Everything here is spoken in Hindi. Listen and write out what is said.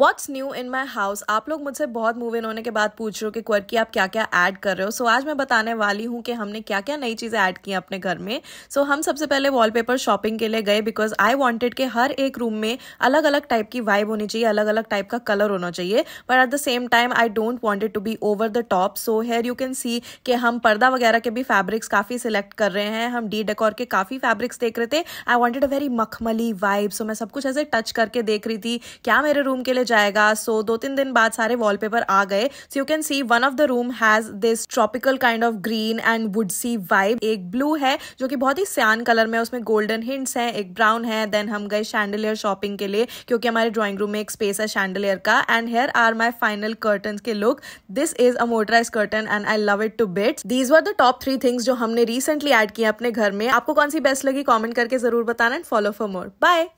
what's new in my house आप लोग मुझसे बहुत मूव इन होने के बाद पूछ रहे हो कि क्वर्की आप क्या क्या ऐड कर रहे हो सो so, आज मैं बताने वाली हूँ कि हमने क्या क्या नई चीज़ें ऐड की अपने घर में सो so, हम सबसे पहले वॉलपेपर शॉपिंग के लिए गए बिकॉज आई वॉन्टेड कि हर एक रूम में अलग अलग टाइप की वाइब होनी चाहिए अलग अलग टाइप का कलर होना चाहिए but at the same time I don't wanted to be over the top so here you can see कि हम पर्दा वगैरह के भी फैब्रिक्स काफ़ी सिलेक्ट कर रहे हैं हम डी डेकोर के काफ़ी फैब्रिक्स देख रहे थे आई वॉन्टेड अ वेरी मखमली वाइब सो मैं सब कुछ ऐसे टच करके देख रही थी क्या मेरे रूम के लिए पे जाएगा सो so, दो तीन दिन बाद सारे वॉलपेपर आ गए so you can see one of the room has this tropical kind of green and woodsy vibe एक ब्लू है जो कि बहुत ही सियान कलर में उसमें गोल्डन हिंट्स हैं एक ब्राउन है देन हम गए शैंडलियर शॉपिंग के लिए क्योंकि हमारे ड्रॉइंग रूम में एक स्पेस है शैंडलियर का and here are my final curtain के look this is a motorise curtain and I love it to bet these were the top three things जो हमने रिसेंटली एड किया अपने घर में आपको कौन सी बेस्ट लगी कॉमेंट करके जरूर बताना and follow for more bye